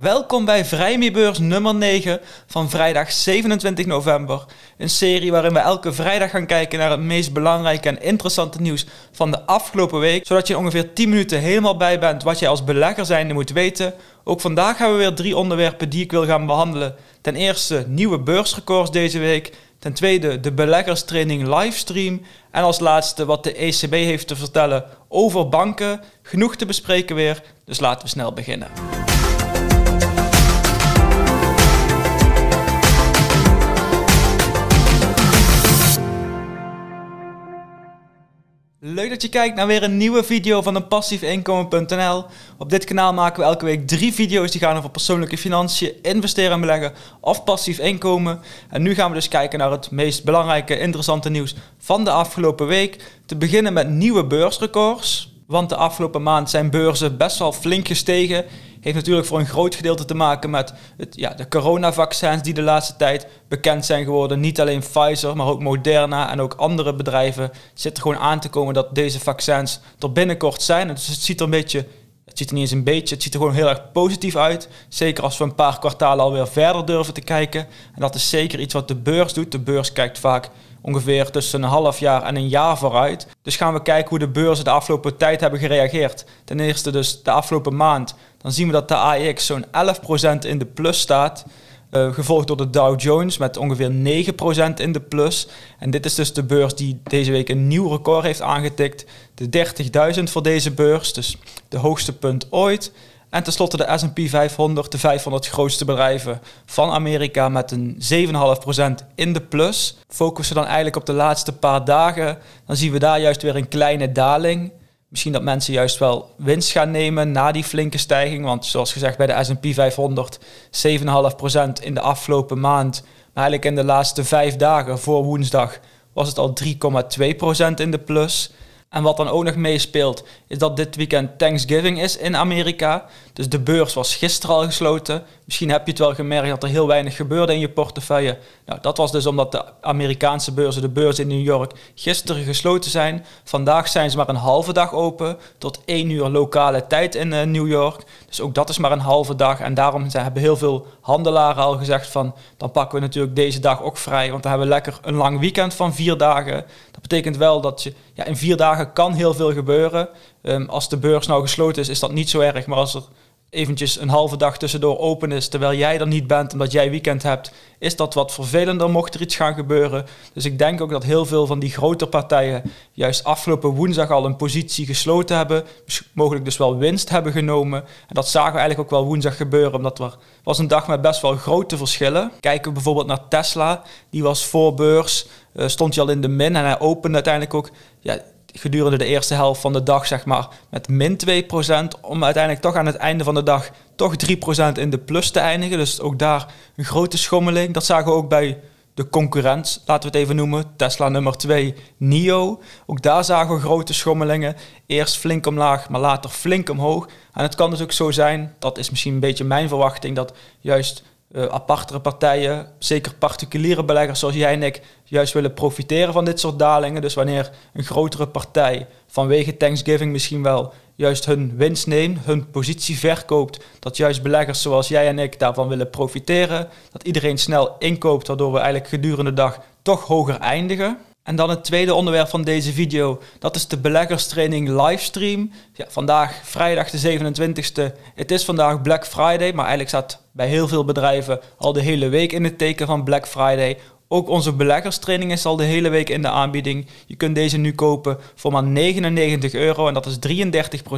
Welkom bij Vrijmeerbeurs nummer 9 van vrijdag 27 november. Een serie waarin we elke vrijdag gaan kijken naar het meest belangrijke en interessante nieuws van de afgelopen week. Zodat je in ongeveer 10 minuten helemaal bij bent wat jij als belegger zijnde moet weten. Ook vandaag hebben we weer drie onderwerpen die ik wil gaan behandelen. Ten eerste nieuwe beursrecords deze week. Ten tweede de beleggerstraining livestream. En als laatste wat de ECB heeft te vertellen over banken. Genoeg te bespreken weer, dus laten we snel beginnen. Leuk dat je kijkt naar weer een nieuwe video van een passiefinkomen.nl. Op dit kanaal maken we elke week drie video's die gaan over persoonlijke financiën, investeren en beleggen of passief inkomen. En nu gaan we dus kijken naar het meest belangrijke, interessante nieuws van de afgelopen week. Te beginnen met nieuwe beursrecords. Want de afgelopen maand zijn beurzen best wel flink gestegen. Heeft natuurlijk voor een groot gedeelte te maken met het, ja, de coronavaccins die de laatste tijd bekend zijn geworden. Niet alleen Pfizer, maar ook Moderna en ook andere bedrijven zitten gewoon aan te komen dat deze vaccins er binnenkort zijn. Dus het ziet er een beetje het ziet er niet eens een beetje, het ziet er gewoon heel erg positief uit. Zeker als we een paar kwartalen alweer verder durven te kijken. En dat is zeker iets wat de beurs doet. De beurs kijkt vaak ongeveer tussen een half jaar en een jaar vooruit. Dus gaan we kijken hoe de beurzen de afgelopen tijd hebben gereageerd. Ten eerste dus de afgelopen maand. Dan zien we dat de AEX zo'n 11% in de plus staat. Eh, gevolgd door de Dow Jones met ongeveer 9% in de plus. En dit is dus de beurs die deze week een nieuw record heeft aangetikt. De 30.000 voor deze beurs, dus de hoogste punt ooit. En tenslotte de SP 500, de 500 grootste bedrijven van Amerika met een 7,5% in de plus. Focussen dan eigenlijk op de laatste paar dagen, dan zien we daar juist weer een kleine daling misschien dat mensen juist wel winst gaan nemen na die flinke stijging. Want zoals gezegd bij de SP 500 7,5% in de afgelopen maand. Maar eigenlijk in de laatste vijf dagen voor woensdag was het al 3,2% in de plus. En wat dan ook nog meespeelt, is dat dit weekend Thanksgiving is in Amerika. Dus de beurs was gisteren al gesloten. Misschien heb je het wel gemerkt dat er heel weinig gebeurde in je portefeuille. Nou, dat was dus omdat de Amerikaanse beurzen, de beurs in New York, gisteren gesloten zijn. Vandaag zijn ze maar een halve dag open, tot één uur lokale tijd in eh, New York. Dus ook dat is maar een halve dag. En daarom hebben heel veel handelaren al gezegd van, dan pakken we natuurlijk deze dag ook vrij. Want dan hebben we lekker een lang weekend van vier dagen. Dat betekent wel dat je ja, in vier dagen kan heel veel gebeuren. Ehm, als de beurs nou gesloten is, is dat niet zo erg. Maar als er eventjes een halve dag tussendoor open is, terwijl jij er niet bent omdat jij weekend hebt, is dat wat vervelender mocht er iets gaan gebeuren. Dus ik denk ook dat heel veel van die grotere partijen juist afgelopen woensdag al een positie gesloten hebben, mogelijk dus wel winst hebben genomen. En dat zagen we eigenlijk ook wel woensdag gebeuren, omdat er was een dag met best wel grote verschillen. Kijken we bijvoorbeeld naar Tesla, die was voor beurs eh, stond hij al in de min. En hij opende uiteindelijk ook ja, gedurende de eerste helft van de dag, zeg maar, met min 2%. Om uiteindelijk toch aan het einde van de dag toch 3% in de plus te eindigen. Dus ook daar een grote schommeling. Dat zagen we ook bij de concurrent, laten we het even noemen. Tesla nummer 2, NIO. Ook daar zagen we grote schommelingen. Eerst flink omlaag, maar later flink omhoog. En het kan dus ook zo zijn, dat is misschien een beetje mijn verwachting, dat juist eh, apartere partijen, zeker particuliere beleggers zoals jij en ik, juist willen profiteren van dit soort dalingen. Dus wanneer een grotere partij vanwege Thanksgiving misschien wel juist hun winst neemt, hun positie verkoopt, dat juist beleggers zoals jij en ik daarvan willen profiteren, dat iedereen snel inkoopt, waardoor we eigenlijk gedurende de dag toch hoger eindigen. En dan het tweede onderwerp van deze video, dat is de beleggerstraining livestream. Ja, vandaag vrijdag de 27e, het is vandaag Black Friday, maar eigenlijk staat bij heel veel bedrijven al de hele week in het teken van Black Friday. Ook onze beleggerstraining is al de hele week in de aanbieding. Je kunt deze nu kopen voor maar 99 euro en dat is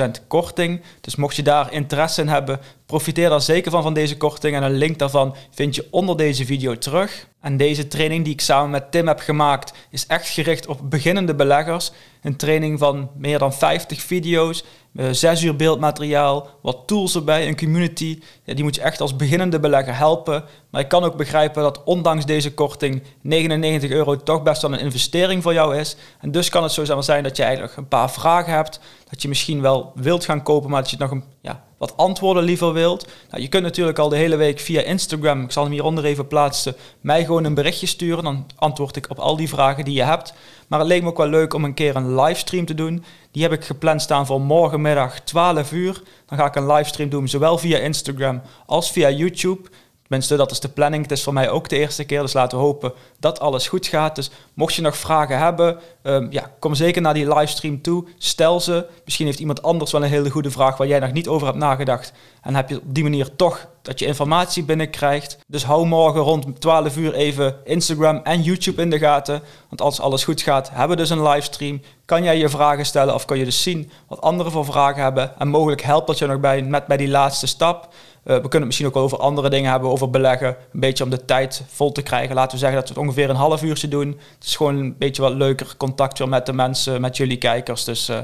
33% korting. Dus mocht je daar interesse in hebben, Profiteer daar zeker van van deze korting en een link daarvan vind je onder deze video terug. En deze training die ik samen met Tim heb gemaakt is echt gericht op beginnende beleggers. Een training van meer dan 50 video's, 6 eh, uur beeldmateriaal, wat tools erbij, een community. Ja, die moet je echt als beginnende belegger helpen. Maar ik kan ook begrijpen dat ondanks deze korting 99 euro toch best wel een investering voor jou is. En dus kan het zo zijn dat je eigenlijk een paar vragen hebt, dat je misschien wel wilt gaan kopen, maar dat je het nog een ja, wat antwoorden liever wilt. Nou, je kunt natuurlijk al de hele week via Instagram, ik zal hem hieronder even plaatsen, mij gewoon een berichtje sturen. Dan antwoord ik op al die vragen die je hebt. Maar het leek me ook wel leuk om een keer een livestream te doen. Die heb ik gepland staan voor morgenmiddag 12 uur. Dan ga ik een livestream doen, zowel via Instagram als via YouTube. Tenminste, dat is de planning. Het is voor mij ook de eerste keer, dus laten we hopen dat alles goed gaat. Dus mocht je nog vragen hebben, ehm, ja, kom zeker naar die livestream toe. Stel ze. Misschien heeft iemand anders wel een hele goede vraag waar jij nog niet over hebt nagedacht. En heb je op die manier toch dat je informatie binnenkrijgt. Dus hou morgen rond 12 uur even Instagram en YouTube in de gaten. Want als alles goed gaat, hebben we dus een livestream. Kan jij je vragen stellen of kan je dus zien wat anderen voor vragen hebben. En mogelijk helpt dat je nog bij, met bij die laatste stap. Eh, we kunnen het misschien ook over andere dingen hebben, over beleggen. Een beetje om de tijd vol te krijgen. Laten we zeggen dat we het ongeveer een half uurtje doen. Het is gewoon een beetje wat leuker contact weer met de mensen, met jullie kijkers. Dus uh,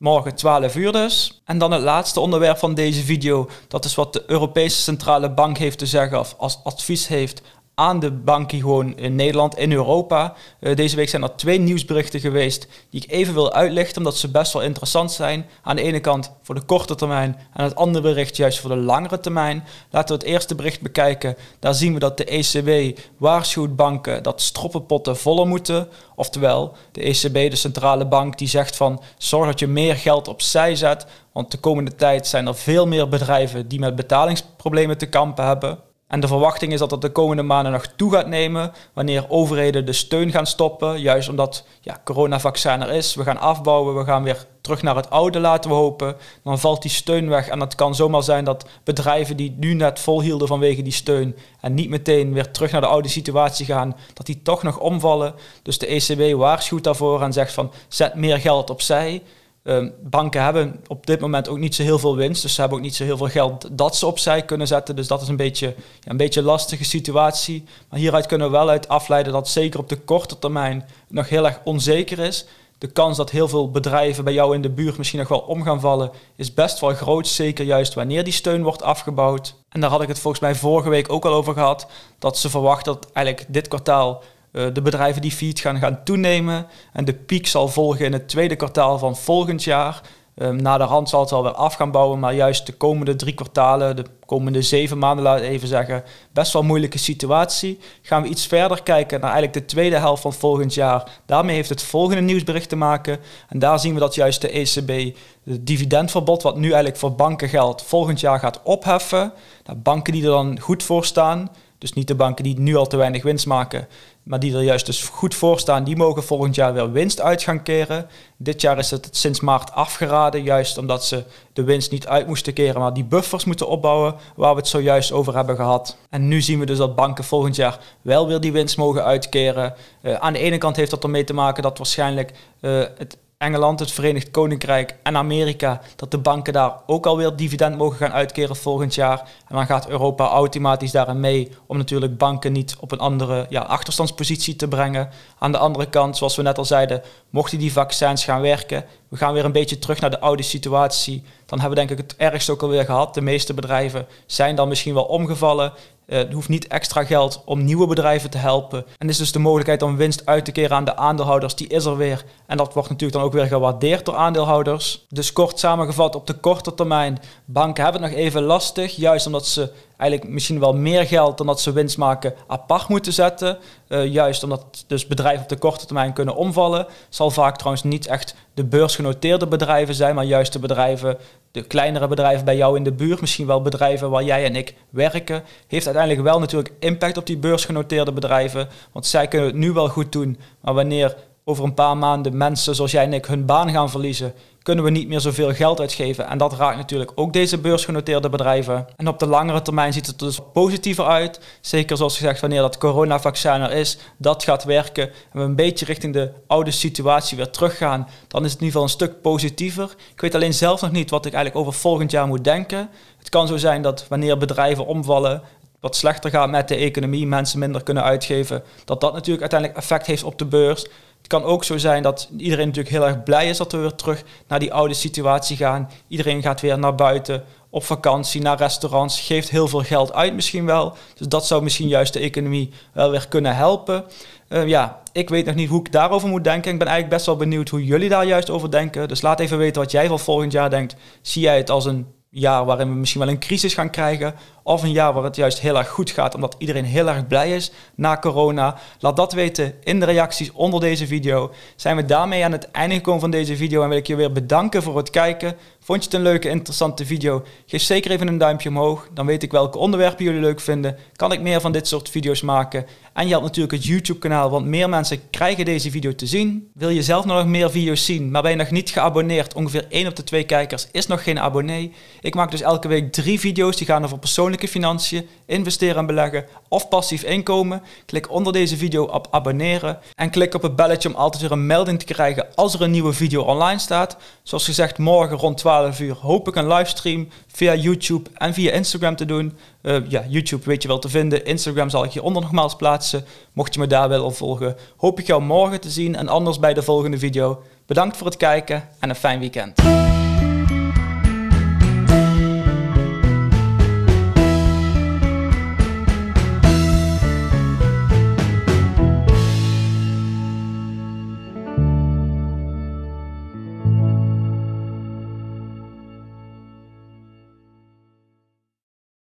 morgen 12 uur dus. En dan het laatste onderwerp van deze video, dat is wat de Europese Centrale Bank heeft te zeggen of als advies heeft aan de bankie gewoon in Nederland, in Europa. Eh, deze week zijn er twee nieuwsberichten geweest die ik even wil uitlichten, omdat ze best wel interessant zijn. Aan de ene kant voor de korte termijn en het andere bericht juist voor de langere termijn. Laten we het eerste bericht bekijken. Daar zien we dat de ECB waarschuwt banken dat stroppenpotten voller moeten. Oftewel, de ECB, de centrale bank, die zegt van zorg dat je meer geld opzij zet, want de komende tijd zijn er veel meer bedrijven die met betalingsproblemen te kampen hebben. En de verwachting is dat dat de komende maanden nog toe gaat nemen wanneer overheden de steun gaan stoppen. Juist omdat ja, coronavaccin er is, we gaan afbouwen, we gaan weer terug naar het oude laten we hopen. Dan valt die steun weg en dat kan zomaar zijn dat bedrijven die nu net volhielden vanwege die steun en niet meteen weer terug naar de oude situatie gaan, dat die toch nog omvallen. Dus de ECB waarschuwt daarvoor en zegt van zet meer geld opzij. Ehm, banken hebben op dit moment ook niet zo heel veel winst. Dus ze hebben ook niet zo heel veel geld dat ze opzij kunnen zetten. Dus dat is een beetje, ja, een beetje lastige situatie. Maar hieruit kunnen we wel uit afleiden dat zeker op de korte termijn nog heel erg onzeker is. De kans dat heel veel bedrijven bij jou in de buurt misschien nog wel om gaan vallen, is best wel groot. Zeker juist wanneer die steun wordt afgebouwd. En daar had ik het volgens mij vorige week ook al over gehad. Dat ze verwachten dat eigenlijk dit kwartaal eh, de bedrijven die failliet gaan, gaan toenemen. En de piek zal volgen in het tweede kwartaal van volgend jaar. Um, na de rand zal het weer af gaan bouwen, maar juist de komende drie kwartalen, de komende zeven maanden, laat even zeggen, best wel een moeilijke situatie. Gaan we iets verder kijken naar eigenlijk de tweede helft van volgend jaar. Daarmee heeft het volgende nieuwsbericht te maken. En daar zien we dat juist de ECB het dividendverbod, wat nu eigenlijk voor banken geldt, volgend jaar gaat opheffen. Nou, banken die er dan goed voor staan, dus niet de banken die nu al te weinig winst maken, maar die er juist dus goed voor staan, die mogen volgend jaar weer winst uit gaan keren. Dit jaar is het sinds maart afgeraden, juist omdat ze de winst niet uit moesten keren, maar die buffers moeten opbouwen waar we het zojuist over hebben gehad. En nu zien we dus dat banken volgend jaar wel weer die winst mogen uitkeren. Eh, aan de ene kant heeft dat ermee te maken dat waarschijnlijk uh, het Engeland, het Verenigd Koninkrijk en Amerika, dat de banken daar ook alweer dividend mogen gaan uitkeren volgend jaar. En dan gaat Europa automatisch daarin mee om natuurlijk banken niet op een andere ja, achterstandspositie te brengen. Aan de andere kant, zoals we net al zeiden, mochten die vaccins gaan werken, we gaan weer een beetje terug naar de oude situatie. Dan hebben we denk ik het ergste ook alweer gehad. De meeste bedrijven zijn dan misschien wel omgevallen. Eh, het hoeft niet extra geld om nieuwe bedrijven te helpen. En is dus de mogelijkheid om winst uit te keren aan de aandeelhouders, die is er weer. En dat wordt natuurlijk dan ook weer gewaardeerd door aandeelhouders. Dus kort samengevat, op de korte termijn, banken hebben het nog even lastig, juist omdat ze eigenlijk misschien wel meer geld dan dat ze winst maken apart moeten zetten. Eh, juist omdat dus bedrijven op de korte termijn kunnen omvallen. Zal vaak trouwens niet echt de beursgenoteerde bedrijven zijn, maar juist de bedrijven, de kleinere bedrijven bij jou in de buurt, misschien wel bedrijven waar jij en ik werken, heeft uiteindelijk wel natuurlijk impact op die beursgenoteerde bedrijven. Want zij kunnen het nu wel goed doen, maar wanneer over een paar maanden mensen zoals jij en ik hun baan gaan verliezen, kunnen we niet meer zoveel geld uitgeven. En dat raakt natuurlijk ook deze beursgenoteerde bedrijven. En op de langere termijn ziet het er dus positiever uit. Zeker zoals gezegd, wanneer dat coronavaccin er is, dat gaat werken. En we een beetje richting de oude situatie weer teruggaan, dan is het in ieder geval een stuk positiever. Ik weet alleen zelf nog niet wat ik eigenlijk over volgend jaar moet denken. Het kan zo zijn dat wanneer bedrijven omvallen, wat slechter gaat met de economie, mensen minder kunnen uitgeven, dat dat natuurlijk uiteindelijk effect heeft op de beurs kan ook zo zijn dat iedereen natuurlijk heel erg blij is dat we weer terug naar die oude situatie gaan. Iedereen gaat weer naar buiten, op vakantie, naar restaurants, geeft heel veel geld uit misschien wel. Dus dat zou misschien juist de economie wel weer kunnen helpen. Ehm, ja, ik weet nog niet hoe ik daarover moet denken. Ik ben eigenlijk best wel benieuwd hoe jullie daar juist over denken. Dus laat even weten wat jij van volgend jaar denkt. Zie jij het als een jaar waarin we misschien wel een crisis gaan krijgen? Of een jaar waar het juist heel erg goed gaat, omdat iedereen heel erg blij is na corona. Laat dat weten in de reacties onder deze video. Zijn we daarmee aan het einde gekomen van deze video en wil ik je weer bedanken voor het kijken. Vond je het een leuke, interessante video? Geef zeker even een duimpje omhoog. Dan weet ik welke onderwerpen jullie leuk vinden. Kan ik meer van dit soort video's maken? En je helpt natuurlijk het YouTube-kanaal, want meer mensen krijgen deze video te zien. Wil je zelf nog meer video's zien, maar ben je nog niet geabonneerd? Ongeveer 1 op de 2 kijkers is nog geen abonnee. Ik maak dus elke week drie video's. Die gaan over persoonlijke persoonlijke financiën, investeren en beleggen of passief inkomen, klik onder deze video op abonneren en klik op het belletje om altijd weer een melding te krijgen als er een nieuwe video online staat. Zoals gezegd, morgen rond 12 uur hoop ik een livestream via YouTube en via Instagram te doen. Eh, ja, YouTube weet je wel te vinden. Instagram zal ik hieronder nogmaals plaatsen. Mocht je me daar willen volgen, hoop ik jou morgen te zien en anders bij de volgende video. Bedankt voor het kijken en een fijn weekend.